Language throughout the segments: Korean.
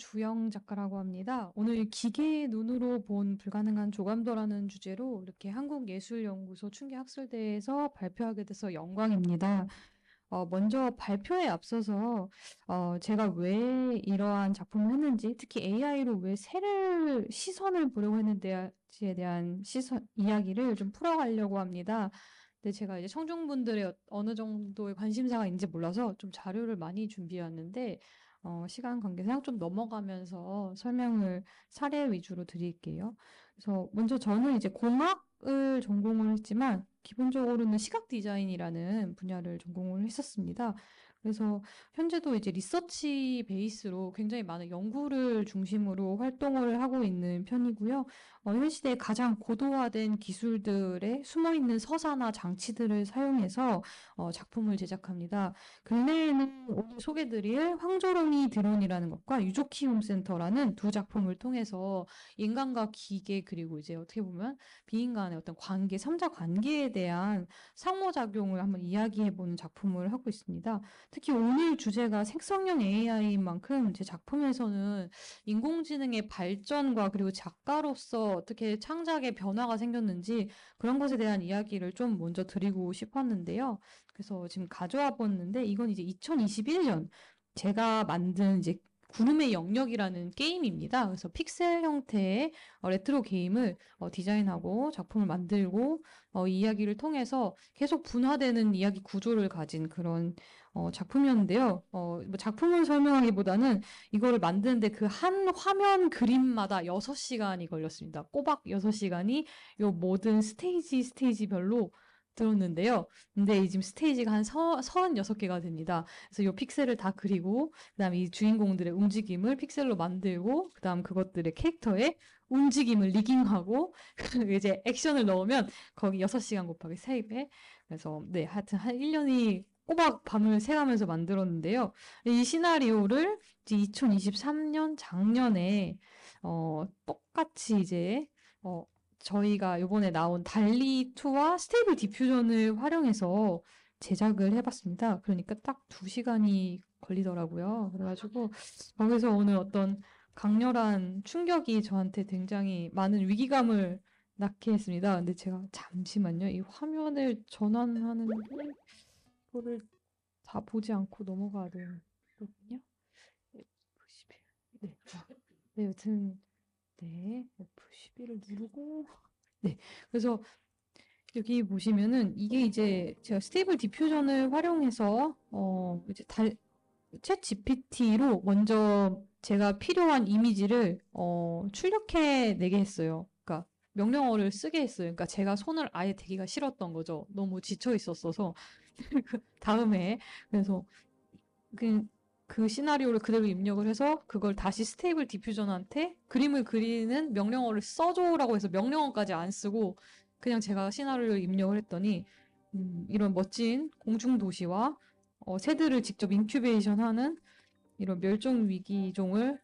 주영 작가라고 합니다. 오늘 기계의 눈으로 본 불가능한 조감도라는 주제로 이렇게 한국예술연구소 충계학술대에서 발표하게 돼서 영광입니다. 어, 먼저 발표에 앞서서 어, 제가 왜 이러한 작품을 했는지 특히 AI로 왜 새를 시선을 보려고 했는지에 대한 시선 이야기를 좀 풀어가려고 합니다. 근데 제가 이제 청중분들의 어느 정도의 관심사가 있는지 몰라서 좀 자료를 많이 준비해왔는데 어, 시간 관계상 좀 넘어가면서 설명을 사례 위주로 드릴게요. 그래서 먼저 저는 이제 공학을 전공을 했지만 기본적으로는 시각 디자인이라는 분야를 전공을 했었습니다. 그래서 현재도 이제 리서치 베이스로 굉장히 많은 연구를 중심으로 활동을 하고 있는 편이고요. 현 시대에 가장 고도화된 기술들의 숨어 있는 서사나 장치들을 사용해서 어, 작품을 제작합니다. 근래에는 오늘 소개드릴 황조롱이 드론이라는 것과 유조키 홈센터라는 두 작품을 통해서 인간과 기계 그리고 이제 어떻게 보면 비인간의 어떤 관계, 삼자 관계에 대한 상호작용을 한번 이야기해보는 작품을 하고 있습니다. 특히 오늘 주제가 생성형 AI인 만큼 제 작품에서는 인공지능의 발전과 그리고 작가로서 어떻게 창작의 변화가 생겼는지 그런 것에 대한 이야기를 좀 먼저 드리고 싶었는데요. 그래서 지금 가져와 봤는데 이건 이제 2021년 제가 만든 이제 구름의 영역이라는 게임입니다. 그래서 픽셀 형태의 레트로 게임을 어, 디자인하고 작품을 만들고 어, 이 이야기를 통해서 계속 분화되는 이야기 구조를 가진 그런 어, 작품이었는데요. 어, 뭐 작품을 설명하기보다는 이거를 만드는데 그 한 화면 그림마다 6시간이 걸렸습니다. 꼬박 6시간이 요 모든 스테이지 스테이지별로 들었는데요. 근데 이 지금 스테이지가 한 서, 36개가 됩니다. 그래서 요 픽셀을 다 그리고 그다음 이 주인공들의 움직임을 픽셀로 만들고 그다음 그것들의 캐릭터의 움직임을 리깅하고 이제 액션을 넣으면 거기 6시간 곱하기 3배. 그래서 네, 하여튼 한 1년이 꼬박 밤을 새가면서 만들었는데요. 이 시나리오를 이제 2023년 작년에 어, 똑같이 이제 어, 저희가 이번에 나온 달리2와 스테이블 디퓨전을 활용해서 제작을 해봤습니다. 그러니까 딱 두시간이 걸리더라고요. 그래가지고 거기서 오늘 어떤 강렬한 충격이 저한테 굉장히 많은 위기감을 낳게 했습니다. 근데 제가 잠시만요. 이 화면을 전환하는 게 이거를 다 보지 않고 넘어가야 되거든요. 1 1 네. 네, 여튼 네, F11을 누르고 네. 그래서 여기 보시면은 이게 이제 제가 스테이블 디퓨전을 활용해서 어 이제 달 챗 GPT로 먼저 제가 필요한 이미지를 어 출력해 내게 했어요. 명령어를 쓰게 했어요. 그러니까 제가 손을 아예 대기가 싫었던 거죠. 너무 지쳐 있었어서 그 다음에 그래서 그, 그 시나리오를 그대로 입력을 해서 그걸 다시 스테이블 디퓨전한테 그림을 그리는 명령어를 써줘라고 해서 명령어까지 안 쓰고 그냥 제가 시나리오를 입력을 했더니 음, 이런 멋진 공중 도시와 어, 새들을 직접 인큐베이션하는 이런 멸종 위기종을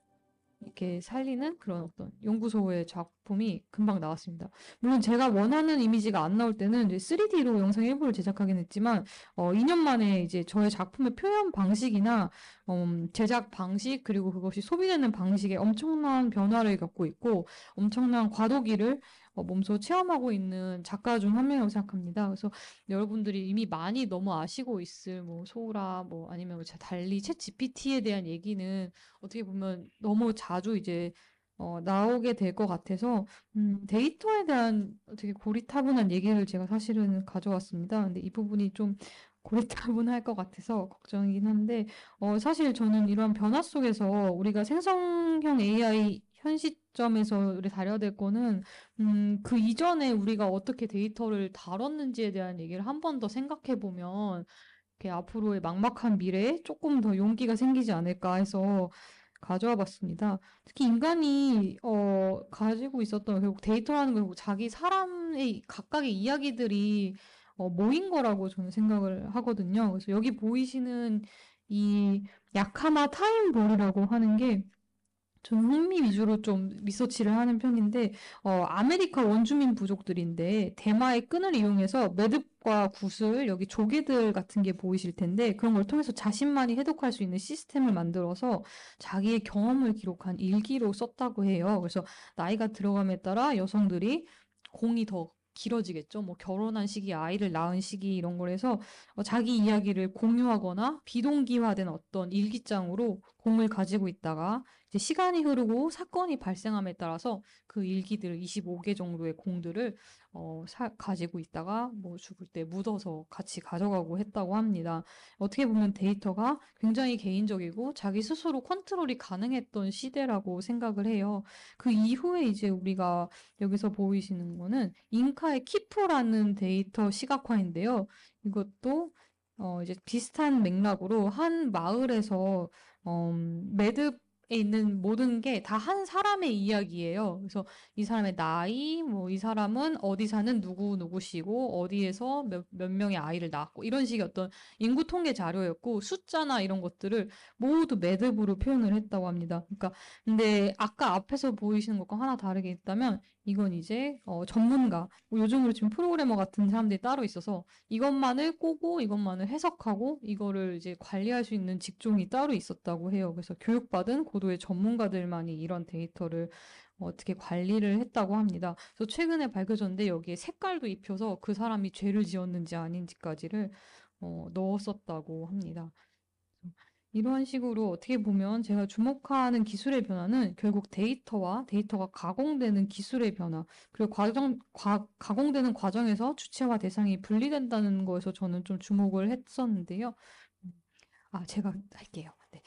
이렇게 살리는 그런 어떤 연구소의 작품이 금방 나왔습니다. 물론 제가 원하는 이미지가 안 나올 때는 3D로 영상 일부를 제작하긴 했지만 어, 2년 만에 이제 저의 작품의 표현 방식이나 음, 제작 방식 그리고 그것이 소비되는 방식에 엄청난 변화를 겪고 있고 엄청난 과도기를 어, 몸소 체험하고 있는 작가 중 한 명이라고 생각합니다. 그래서 여러분들이 이미 많이 너무 아시고 있을 뭐 소라 뭐 아니면 달리 챗 GPT에 대한 얘기는 어떻게 보면 너무 자주 이제 어, 나오게 될 것 같아서 음, 데이터에 대한 되게 고리타분한 얘기를 제가 사실은 가져왔습니다. 근데 이 부분이 좀 고리타분할 것 같아서 걱정이긴 한데 어, 사실 저는 이러한 변화 속에서 우리가 생성형 AI 현 시점에서 우리 다려야될 거는 음, 그 이전에 우리가 어떻게 데이터를 다뤘는지에 대한 얘기를 한 번 더 생각해 보면 이렇게 앞으로의 막막한 미래에 조금 더 용기가 생기지 않을까 해서 가져와 봤습니다. 특히 인간이 어, 가지고 있었던 결국 데이터라는 건 자기 사람의 각각의 이야기들이 어, 모인 거라고 저는 생각을 하거든요. 그래서 여기 보이시는 이 야카마 타임볼이라고 하는 게 저는 흥미 위주로 좀 리서치를 하는 편인데, 어, 아메리카 원주민 부족들인데, 대마의 끈을 이용해서 매듭과 구슬, 여기 조개들 같은 게 보이실 텐데, 그런 걸 통해서 자신만이 해독할 수 있는 시스템을 만들어서 자기의 경험을 기록한 일기로 썼다고 해요. 그래서 나이가 들어감에 따라 여성들이 공이 더 길어지겠죠. 뭐 결혼한 시기, 아이를 낳은 시기 이런 걸 해서 어, 자기 이야기를 공유하거나 비동기화된 어떤 일기장으로 공을 가지고 있다가 시간이 흐르고 사건이 발생함에 따라서 그 일기들 25개 정도의 공들을 어, 사, 가지고 있다가 뭐 죽을 때 묻어서 같이 가져가고 했다고 합니다. 어떻게 보면 데이터가 굉장히 개인적이고 자기 스스로 컨트롤이 가능했던 시대라고 생각을 해요. 그 이후에 이제 우리가 여기서 보이시는 거는 잉카의 키프라는 데이터 시각화인데요. 이것도 어, 이제 비슷한 맥락으로 한 마을에서 어, 매듭 있는 모든 게 다 한 사람의 이야기예요. 그래서 이 사람의 나이, 뭐 이 사람은 어디 사는 누구 누구시고 어디에서 몇, 몇 명의 아이를 낳았고 이런 식의 어떤 인구 통계 자료였고 숫자나 이런 것들을 모두 매듭으로 표현을 했다고 합니다. 그러니까 근데 아까 앞에서 보이시는 것과 하나 다르게 있다면 이건 이제 어, 전문가, 뭐 요즘으로 지금 프로그래머 같은 사람들이 따로 있어서 이것만을 꼬고 이것만을 해석하고 이거를 이제 관리할 수 있는 직종이 따로 있었다고 해요. 그래서 교육받은 고도의 전문가들만이 이런 데이터를 어떻게 관리를 했다고 합니다. 그래서 최근에 밝혀졌는데 여기에 색깔도 입혀서 그 사람이 죄를 지었는지 아닌지까지를 어, 넣었었다고 합니다. 이러한 식으로 어떻게 보면 제가 주목하는 기술의 변화는 결국 데이터와 데이터가 가공되는 기술의 변화, 그리고 과정, 과, 가공되는 과정에서 주체와 대상이 분리된다는 거에서 저는 좀 주목을 했었는데요. 아, 제가 할게요. 네.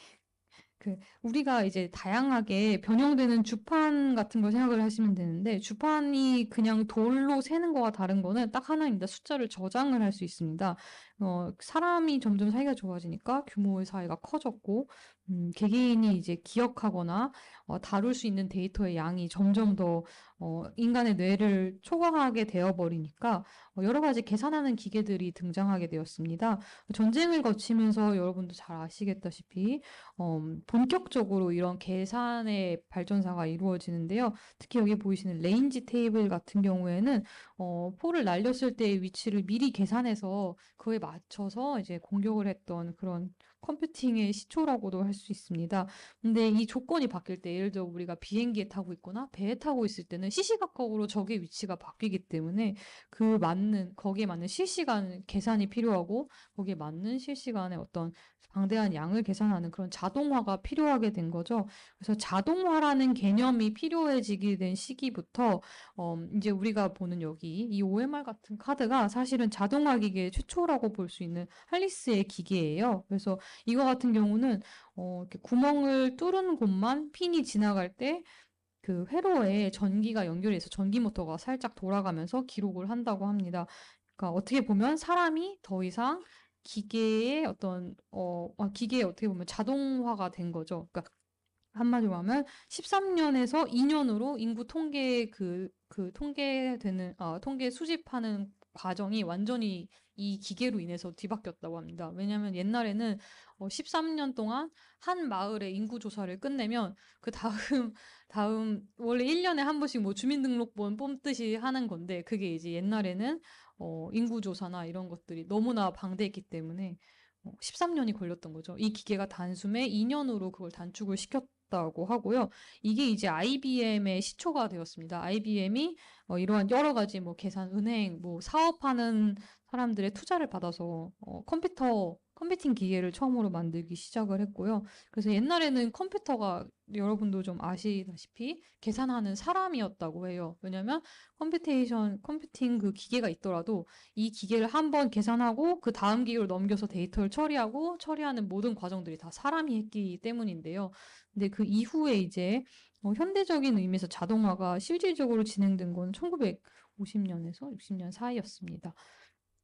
그 우리가 이제 다양하게 변형되는 주판 같은 걸 생각을 하시면 되는데 주판이 그냥 돌로 세는 거와 다른 거는 딱 하나입니다. 숫자를 저장을 할 수 있습니다. 어, 사람이 점점 사이가 좋아지니까 규모의 사이가 커졌고, 음, 개개인이 이제 기억하거나 어, 다룰 수 있는 데이터의 양이 점점 더 어, 인간의 뇌를 초과하게 되어버리니까 어, 여러 가지 계산하는 기계들이 등장하게 되었습니다. 전쟁을 거치면서 여러분도 잘 아시겠다시피 어, 음, 본격적으로 이런 계산의 발전사가 이루어지는데요. 특히 여기 보이시는 레인지 테이블 같은 경우에는 어, 포를 날렸을 때의 위치를 미리 계산해서 그에 맞 맞춰서 이제 공격을 했던 그런 컴퓨팅의 시초라고도 할 수 있습니다. 근데 이 조건이 바뀔 때 예를 들어 우리가 비행기에 타고 있거나 배에 타고 있을 때는 시시각각으로 적의 위치가 바뀌기 때문에 그 맞는 거기에 맞는 실시간 계산이 필요하고 거기에 맞는 실시간의 어떤 방대한 양을 계산하는 그런 자동화가 필요하게 된 거죠. 그래서 자동화라는 개념이 필요해지게 된 시기부터 어, 이제 우리가 보는 여기 이 OMR 같은 카드가 사실은 자동화 기계의 최초라고 볼 수 있는 할리스의 기계예요. 그래서 이거 같은 경우는 어, 이렇게 구멍을 뚫은 곳만 핀이 지나갈 때 그 회로에 전기가 연결해서 전기 모터가 살짝 돌아가면서 기록을 한다고 합니다. 그러니까 어떻게 보면 사람이 더 이상 기계의 어떤 어기계 아, 어떻게 보면 자동화가 된 거죠. 그러니까 한마디로 하면 13년에서 2년으로 인구 통계 그그 그 통계되는 아 통계 수집하는 과정이 완전히 이 기계로 인해서 뒤바뀌었다고 합니다. 왜냐하면 옛날에는 13년 어 동안 한 마을의 인구 조사를 끝내면 그 다음 다음 원래 1년에 한 번씩 뭐 주민등록본 뽑듯이 하는 건데 그게 이제 옛날에는 어 인구 조사나 이런 것들이 너무나 방대했기 때문에 13년이 어 걸렸던 거죠. 이 기계가 단숨에 2년으로 그걸 단축을 시켰 있었다고 하고요. 이게 이제 IBM의 시초가 되었습니다. IBM이 어, 뭐 이러한 여러 가지 뭐 계산, 은행, 뭐 사업하는 사람들의 투자를 받아서 어, 컴퓨터 컴퓨팅 기계를 처음으로 만들기 시작을 했고요. 그래서 옛날에는 컴퓨터가 여러분도 좀 아시다시피 계산하는 사람이었다고 해요. 왜냐면 컴퓨테이션, 컴퓨팅 그 기계가 있더라도 이 기계를 한번 계산하고 그 다음 기계로 넘겨서 데이터를 처리하고 처리하는 모든 과정들이 다 사람이 했기 때문인데요. 근데 그 이후에 이제 어, 현대적인 의미에서 자동화가 실질적으로 진행된 건 1950년에서 60년 사이였습니다.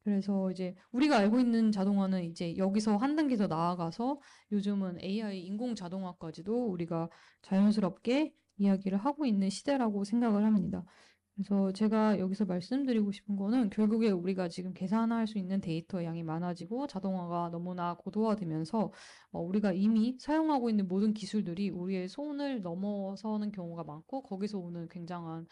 그래서 이제 우리가 알고 있는 자동화는 이제 여기서 한 단계 더 나아가서 요즘은 AI 인공 자동화까지도 우리가 자연스럽게 이야기를 하고 있는 시대라고 생각을 합니다. 그래서 제가 여기서 말씀드리고 싶은 거는 결국에 우리가 지금 계산할 수 있는 데이터의 양이 많아지고 자동화가 너무나 고도화되면서 어, 우리가 이미 사용하고 있는 모든 기술들이 우리의 손을 넘어서는 경우가 많고 거기서 오는 굉장한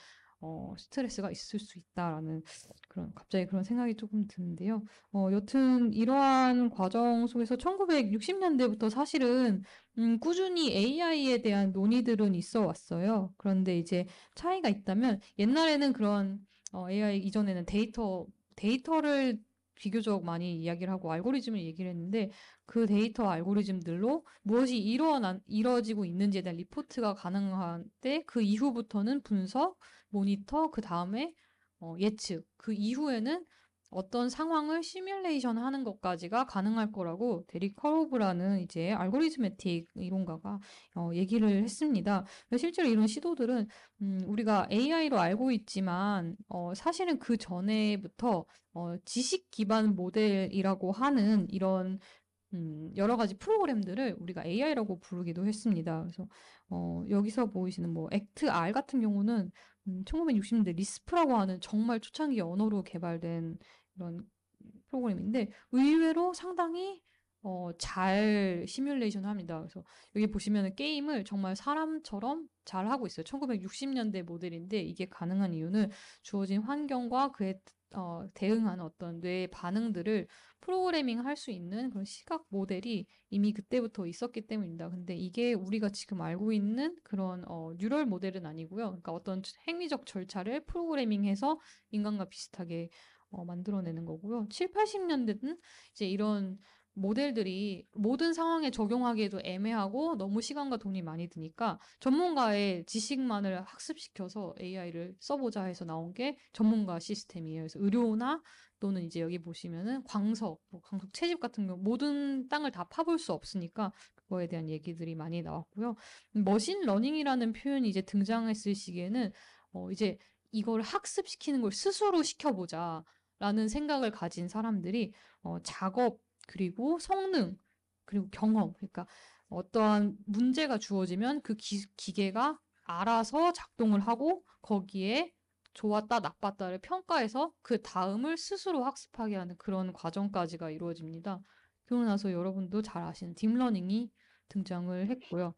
어, 스트레스가 있을 수 있다라는 그런 갑자기 그런 생각이 조금 드는데요. 어, 여튼 이러한 과정 속에서 1960년대부터 사실은 음, 꾸준히 AI에 대한 논의들은 있어 왔어요. 그런데 이제 차이가 있다면 옛날에는 그런 어, AI 이전에는 데이터 데이터를 비교적 많이 이야기를 하고 알고리즘을 얘기를 했는데 그 데이터 알고리즘들로 무엇이 이루어 이루어지고 있는지에 대한 리포트가 가능한 때그 이후부터는 분석 모니터, 그 다음에 어, 예측, 그 이후에는 어떤 상황을 시뮬레이션 하는 것까지가 가능할 거라고 데리 커로브라는 이제 알고리즘매틱 이론가가 어, 얘기를 했습니다. 실제로 이런 시도들은 음, 우리가 AI로 알고 있지만 어, 사실은 그 전에부터 어, 지식 기반 모델이라고 하는 이런 음, 여러 가지 프로그램들을 우리가 AI라고 부르기도 했습니다. 그래서 어, 여기서 보이시는 뭐 액트 R 같은 경우는 1960년대 음, 리스프라고 하는 정말 초창기 언어로 개발된 이런 프로그램인데 의외로 상당히 어, 잘 시뮬레이션을 합니다. 그래서 여기 보시면 게임을 정말 사람처럼 잘 하고 있어요. 1960년대 모델인데 이게 가능한 이유는 주어진 환경과 그에 어, 대응하는 어떤 뇌의 반응들을 프로그래밍 할 수 있는 그런 시각 모델이 이미 그때부터 있었기 때문입니다. 근데 이게 우리가 지금 알고 있는 그런 어, 뉴럴 모델은 아니고요. 그러니까 어떤 행위적 절차를 프로그래밍해서 인간과 비슷하게 어, 만들어내는 거고요. 7, 80년대는 이제 이런 모델들이 모든 상황에 적용하기에도 애매하고 너무 시간과 돈이 많이 드니까 전문가의 지식만을 학습시켜서 AI를 써보자 해서 나온 게 전문가 시스템이에요. 그래서 의료나 또는 이제 여기 보시면은 광석, 뭐 광석 채집 같은 경우 모든 땅을 다 파볼 수 없으니까 그거에 대한 얘기들이 많이 나왔고요. 머신 러닝이라는 표현이 이제 등장했을 시기에는 어 이제 이걸 학습시키는 걸 스스로 시켜보자. 라는 생각을 가진 사람들이 어, 작업 그리고 성능, 그리고 경험. 그러니까 어떠한 문제가 주어지면 그 기, 기계가 알아서 작동을 하고 거기에 좋았다, 나빴다를 평가해서 그 다음을 스스로 학습하게 하는 그런 과정까지가 이루어집니다. 그러고 나서 여러분도 잘 아시는 딥러닝이 등장을 했고요.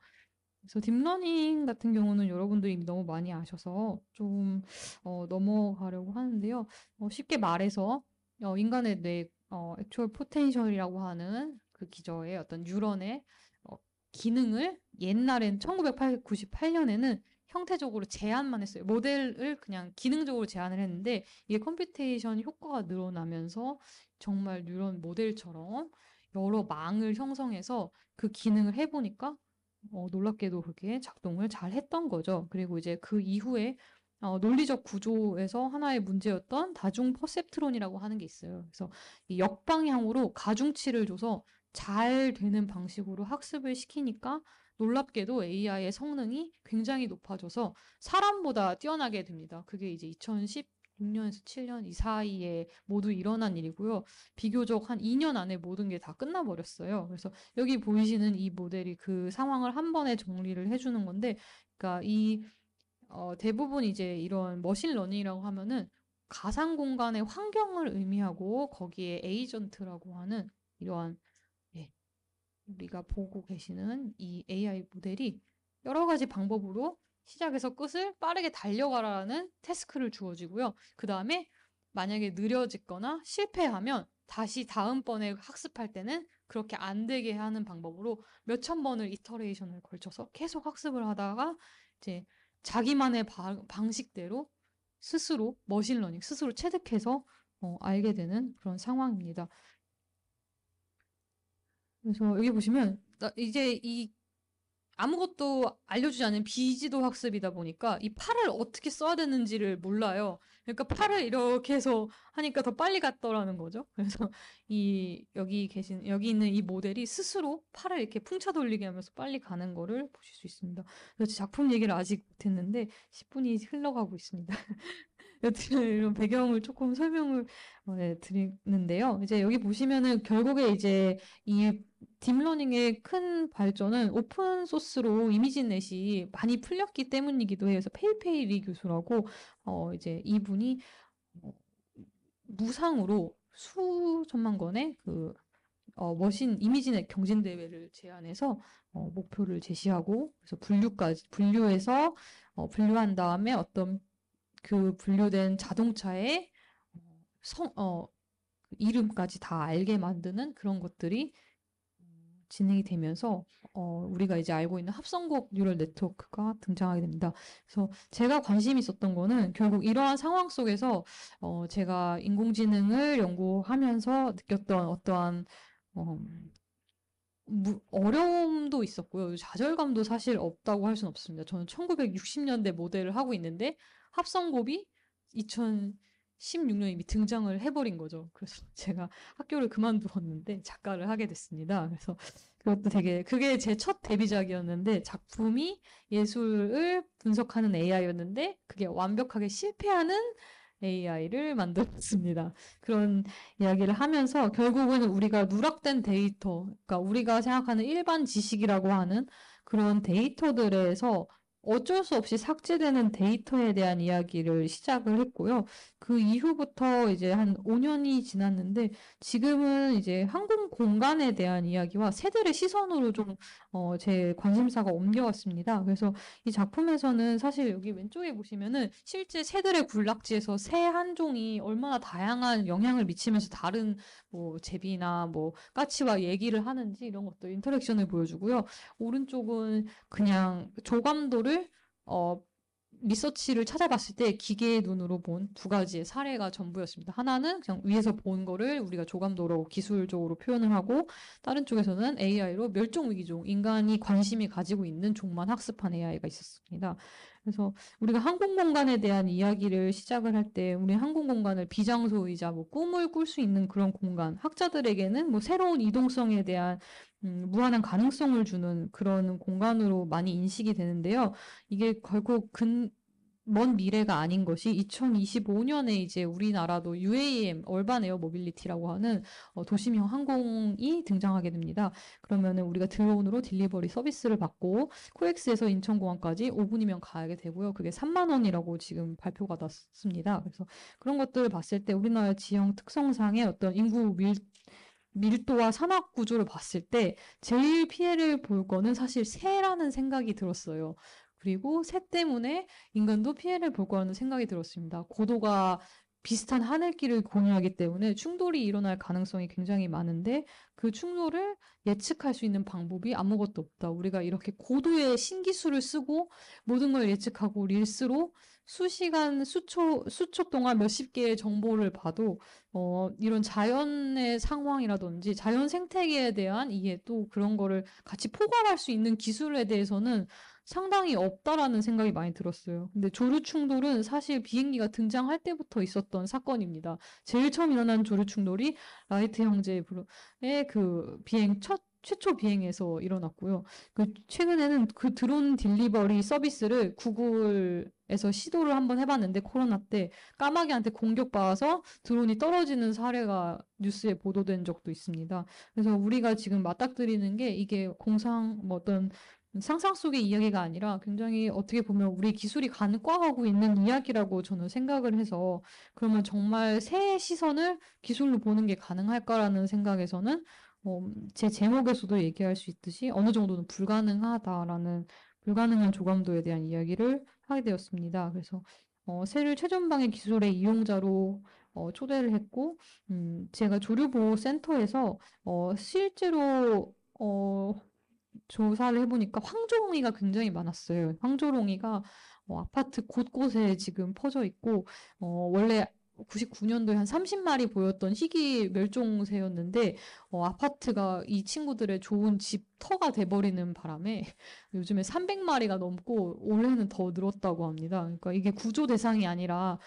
그래서 딥러닝 같은 경우는 여러분들이 너무 많이 아셔서 좀 어, 넘어가려고 하는데요. 어, 쉽게 말해서 어, 인간의 뇌 어, 액츄얼 포텐셜이라고 하는 그 기저의 어떤 뉴런의 어, 기능을 옛날엔 1998년에는 형태적으로 제한만 했어요. 모델을 그냥 기능적으로 제한을 했는데 이게 컴퓨테이션 효과가 늘어나면서 정말 뉴런 모델처럼 여러 망을 형성해서 그 기능을 해보니까 어, 놀랍게도 그게 작동을 잘 했던 거죠. 그리고 이제 그 이후에 어, 논리적 구조에서 하나의 문제였던 다중 퍼셉트론이라고 하는 게 있어요. 그래서 역방향으로 가중치를 줘서 잘 되는 방식으로 학습을 시키니까 놀랍게도 AI의 성능이 굉장히 높아져서 사람보다 뛰어나게 됩니다. 그게 이제 2016년에서 7년 이 사이에 모두 일어난 일이고요. 비교적 한 2년 안에 모든 게 다 끝나버렸어요. 그래서 여기 보이시는 이 모델이 그 상황을 한 번에 정리를 해주는 건데, 그러니까 이 어, 대부분 이제 이런 머신러닝이라고 하면은 가상 공간의 환경을 의미하고 거기에 에이전트라고 하는 이러한 예, 우리가 보고 계시는 이 AI 모델이 여러 가지 방법으로 시작에서 끝을 빠르게 달려가라는 태스크를 주어지고요. 그 다음에 만약에 느려지거나 실패하면 다시 다음번에 학습할 때는 그렇게 안 되게 하는 방법으로 몇천 번을 이터레이션을 걸쳐서 계속 학습을 하다가 이제 자기만의 바, 방식대로 스스로 머신러닝, 스스로 체득해서 어, 알게 되는 그런 상황입니다. 그래서 여기 보시면 이제 이 아무것도 알려주지 않은 비지도 학습이다 보니까 이 팔을 어떻게 써야 되는지를 몰라요. 그러니까 팔을 이렇게 해서 하니까 더 빨리 갔더라는 거죠. 그래서 이 여기 계신 여기 있는 이 모델이 스스로 팔을 이렇게 풍차 돌리게 하면서 빨리 가는 거를 보실 수 있습니다. 그래서 작품 얘기를 아직 못했는데 10분이 흘러가고 있습니다. 여튼 이런 배경을 조금 설명을 어, 네, 드리는데요. 이제 여기 보시면은 결국에 이제 이 딥러닝의 큰 발전은 오픈 소스로 이미지넷이 많이 풀렸기 때문이기도 해요. 그래서 페이페이리 교수라고 어 이제 이분이 어, 무상으로 수천만 건의 그 어, 머신 이미지넷 경진 대회를 제안해서 어, 목표를 제시하고 그래서 분류까지 분류해서 어, 분류한 다음에 어떤 그 분류된 자동차의 어, 성, 어, 이름까지 다 알게 만드는 그런 것들이 진행이 되면서 어, 우리가 이제 알고 있는 합성곡 뉴럴 네트워크가 등장하게 됩니다. 그래서 제가 관심이 있었던 거는 결국 이러한 상황 속에서 어, 제가 인공지능을 연구하면서 느꼈던 어떠한 어, 어려움도 있었고요. 좌절감도 사실 없다고 할 수는 없습니다. 저는 1960년대 모델을 하고 있는데 합성곡이 2000 16년 이미 등장을 해버린 거죠. 그래서 제가 학교를 그만두었는데 작가를 하게 됐습니다. 그래서 그것도 되게 그게 제 첫 데뷔작이었는데 작품이 예술을 분석하는 AI였는데 그게 완벽하게 실패하는 AI를 만들었습니다. 그런 이야기를 하면서 결국은 우리가 누락된 데이터, 그러니까 우리가 생각하는 일반 지식이라고 하는 그런 데이터들에서 어쩔 수 없이 삭제되는 데이터에 대한 이야기를 시작을 했고요. 그 이후부터 이제 한 5년이 지났는데 지금은 이제 항공 공간에 대한 이야기와 새들의 시선으로 좀제 어, 관심사가 옮겨왔습니다. 그래서 이 작품에서는 사실 여기 왼쪽에 보시면은 실제 새들의 군락지에서 새 한 종이 얼마나 다양한 영향을 미치면서 다른 뭐 제비나 뭐 까치와 얘기를 하는지 이런 것도 인터랙션을 보여주고요. 오른쪽은 그냥 조감도를 어 리서치를 찾아봤을 때 기계의 눈으로 본 두 가지의 사례가 전부였습니다. 하나는 그냥 위에서 본 거를 우리가 조감도로 기술적으로 표현을 하고 다른 쪽에서는 AI로 멸종 위기종 인간이 관심이 가지고 있는 종만 학습한 AI가 있었습니다. 그래서 우리가 항공 공간에 대한 이야기를 시작을 할 때 우리 항공 공간을 비장소이자 뭐 꿈을 꿀 수 있는 그런 공간 학자들에게는 뭐 새로운 이동성에 대한 음, 무한한 가능성을 주는 그런 공간으로 많이 인식이 되는데요. 이게 결국 근, 먼 미래가 아닌 것이 2025년에 이제 우리나라도 UAM 얼반 에어 모빌리티라고 하는 어, 도심형 항공이 등장하게 됩니다. 그러면은 우리가 드론으로 딜리버리 서비스를 받고 코엑스에서 인천공항까지 5분이면 가게 되고요. 그게 3만 원이라고 지금 발표가 났습니다. 그래서 그런 것들을 봤을 때 우리나라 지형 특성상의 어떤 인구 밀 밀도와 산악 구조를 봤을 때 제일 피해를 볼 거는 사실 새라는 생각이 들었어요. 그리고 새 때문에 인간도 피해를 볼 거라는 생각이 들었습니다. 고도가 비슷한 하늘길을 공유하기 때문에 충돌이 일어날 가능성이 굉장히 많은데 그 충돌을 예측할 수 있는 방법이 아무것도 없다. 우리가 이렇게 고도의 신기술을 쓰고 모든 걸 예측하고 릴스로 수시간, 수초, 수초 동안 몇십 개의 정보를 봐도, 어, 이런 자연의 상황이라든지 자연 생태계에 대한 이해 또 그런 거를 같이 포괄할 수 있는 기술에 대해서는 상당히 없다라는 생각이 많이 들었어요. 근데 조류 충돌은 사실 비행기가 등장할 때부터 있었던 사건입니다. 제일 처음 일어난 조류 충돌이 라이트 형제의 그 비행 첫 최초 비행에서 일어났고요. 그 최근에는 그 드론 딜리버리 서비스를 구글 에서 시도를 한번 해봤는데 코로나 때 까마귀한테 공격받아서 드론이 떨어지는 사례가 뉴스에 보도된 적도 있습니다. 그래서 우리가 지금 맞닥뜨리는 게 이게 공상 뭐 어떤 상상 속의 이야기가 아니라 굉장히 어떻게 보면 우리 기술이 간과하고 있는 이야기라고 저는 생각을 해서 그러면 정말 새 시선을 기술로 보는 게 가능할까라는 생각에서는 어, 제 제목에서도 얘기할 수 있듯이 어느 정도는 불가능하다라는 불가능한 조감도에 대한 이야기를 하게 되었습니다. 그래서 어, 세를 최전방의 기술의 이용자로 어, 초대를 했고, 음, 제가 조류보호센터에서 어, 실제로 어, 조사를 해보니까 황조롱이가 굉장히 많았어요. 황조롱이가 어, 아파트 곳곳에 지금 퍼져 있고, 어, 원래 99년도에 한 30마리 보였던 희귀 멸종새였는데 어, 아파트가 이 친구들의 좋은 집터가 돼버리는 바람에 요즘에 300마리가 넘고 올해는 더 늘었다고 합니다. 그러니까 이게 구조 대상이 아니라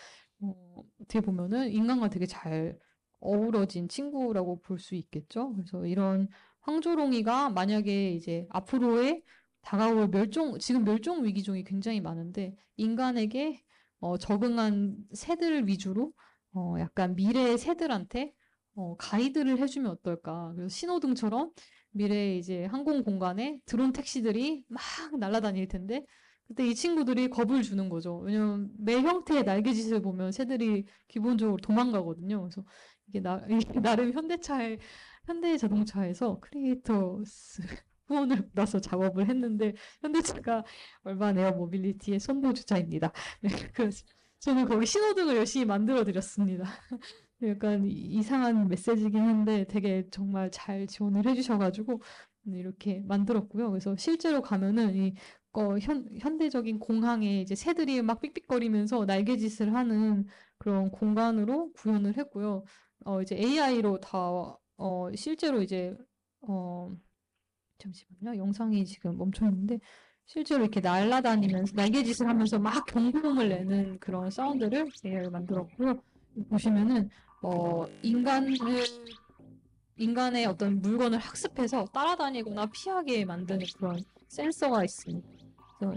어, 어떻게 보면은 인간과 되게 잘 어우러진 친구라고 볼 수 있겠죠. 그래서 이런 황조롱이가 만약에 이제 앞으로의 다가올 멸종 지금 멸종 위기종이 굉장히 많은데 인간에게 어, 적응한 새들 위주로 어, 약간 미래의 새들한테 어, 가이드를 해주면 어떨까. 그래서 신호등처럼 미래의 이제 항공 공간에 드론 택시들이 막 날아다닐 텐데 그때 이 친구들이 겁을 주는 거죠. 왜냐면 매 형태의 날개짓을 보면 새들이 기본적으로 도망가거든요. 그래서 이게, 나, 나름 현대차의 현대 자동차에서 크리에이터스 후원을 받아서 작업을 했는데 현대차가 얼마 에요 모빌리티의 선보주자입니다. 네, 그래서 저는 거기 신호등을 열심히 만들어 드렸습니다. 약간 이상한 메시지긴 한데 되게 정말 잘 지원을 해주셔가지고 음, 이렇게 만들었고요. 그래서 실제로 가면은 이 어, 현, 현대적인 공항에 이제 새들이 막 삑삑거리면서 날개짓을 하는 그런 공간으로 구현을 했고요. 어, 이제 AI로 다, 어, 실제로 이제, 어, 잠시만요. 영상이 지금 멈춰 있는데 실제로 이렇게 날아다니면서 날개짓을 하면서 막 경고음을 내는 그런 사운드를 a i 만들었고요. 보시면은 어 인간을 인간의 어떤 물건을 학습해서 따라다니거나 피하게 만드는 그런 센서가 있습니다.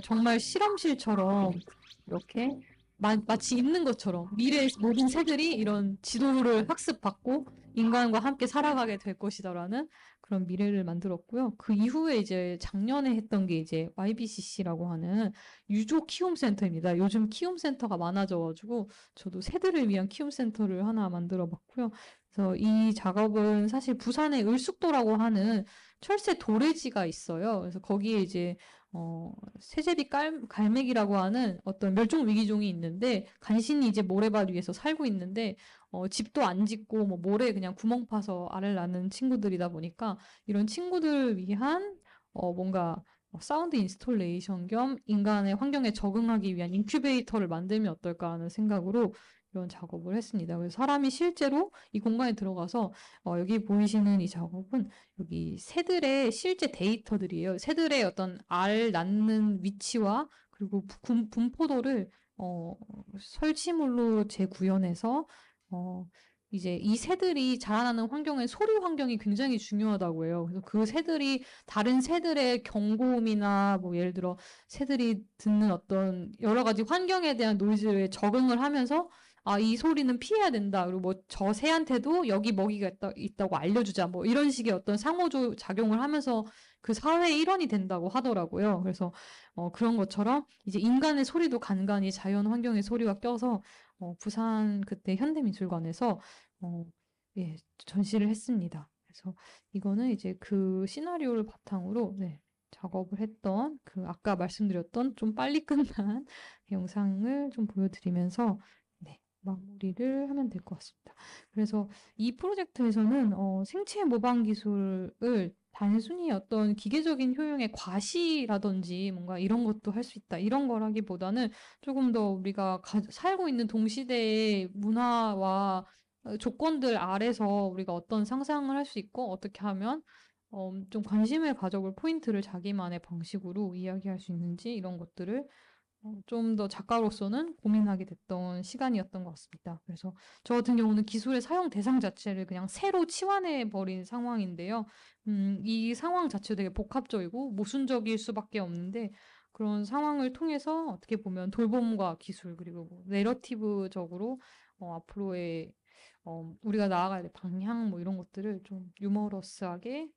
정말 실험실처럼 이렇게 마, 마치 있는 것처럼 미래의 모든 새들이 이런 지도를 학습받고 인간과 함께 살아가게 될 것이다라는 그런 미래를 만들었고요. 그 이후에 이제 작년에 했던 게 이제 YBCC라고 하는 유조 키움 센터입니다. 요즘 키움 센터가 많아져가지고 저도 새들을 위한 키움 센터를 하나 만들어봤고요. 그래서 이 작업은 사실 부산의 을숙도라고 하는 철새 도래지가 있어요. 그래서 거기에 이제 어, 세제비 깔, 갈매기라고 하는 어떤 멸종 위기종이 있는데 간신히 이제 모래밭 위에서 살고 있는데 어, 집도 안 짓고 뭐 모래 그냥 구멍 파서 알을 낳는 친구들이다 보니까 이런 친구들 을 위한 어, 뭔가 뭐 사운드 인스톨레이션 겸 인간의 환경에 적응하기 위한 인큐베이터를 만들면 어떨까 하는 생각으로 이런 작업을 했습니다. 그래서 사람이 실제로 이 공간에 들어가서 어, 여기 보이시는 이 작업은 여기 새들의 실제 데이터들이에요. 새들의 어떤 알 낳는 위치와 그리고 분, 분포도를 어, 설치물로 재구현해서 어, 이제 이 새들이 자라나는 환경의 소리 환경이 굉장히 중요하다고 해요. 그래서 그 새들이 다른 새들의 경고음이나 뭐 예를 들어 새들이 듣는 어떤 여러 가지 환경에 대한 노이즈에 적응을 하면서 아, 이 소리는 피해야 된다. 그리고 뭐 저 새한테도 여기 먹이가 있다, 있다고 알려주자. 뭐 이런 식의 어떤 상호조 작용을 하면서 그 사회의 일원이 된다고 하더라고요. 그래서 어, 그런 것처럼 이제 인간의 소리도 간간히 자연 환경의 소리가 껴서 어, 부산 그때 현대미술관에서 어, 예, 전시를 했습니다. 그래서 이거는 이제 그 시나리오를 바탕으로 네, 작업을 했던 그 아까 말씀드렸던 좀 빨리 끝난 영상을 좀 보여드리면서 마무리를 하면 될 것 같습니다. 그래서 이 프로젝트에서는 어, 생체 모방 기술을 단순히 어떤 기계적인 효용의 과시라든지 뭔가 이런 것도 할 수 있다 이런 거라기보다는 조금 더 우리가 가, 살고 있는 동시대의 문화와 어, 조건들 아래서 우리가 어떤 상상을 할 수 있고 어떻게 하면 어, 좀 관심을 가져볼 포인트를 자기만의 방식으로 이야기할 수 있는지 이런 것들을 어, 좀더 작가로서는 고민하게 됐던 시간이었던 것 같습니다. 그래서 저 같은 경우는 기술의 사용 대상 자체를 그냥 새로 치환해 버린 상황인데요. 음, 이 상황 자체도 되게 복합적이고 모순적일 수밖에 없는데 그런 상황을 통해서 어떻게 보면 돌봄과 기술 그리고 뭐 내러티브적으로 어, 앞으로의 어, 우리가 나아가야 될 방향 뭐 이런 것들을 좀 유머러스하게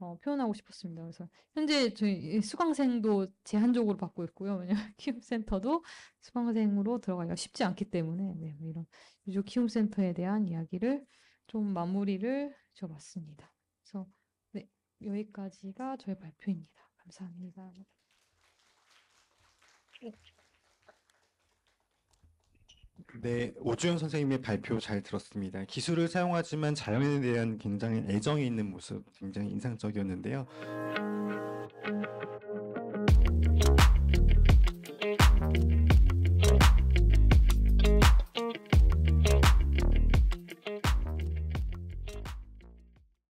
어, 표현하고 싶었습니다. 그래서 현재 저희 수강생도 제한적으로 받고 있고요. 왜냐면 키움센터도 수강생으로 들어가기가 쉽지 않기 때문에 네, 뭐 이런 유조 키움센터에 대한 이야기를 좀 마무리를 줘봤습니다. 그래서 네, 여기까지가 저의 발표입니다. 감사합니다. 네. 네, 오주현 선생님의 발표 잘 들었습니다. 기술을 사용하지만 자연에 대한 굉장히 애정이 있는 모습 굉장히 인상적이었는데요.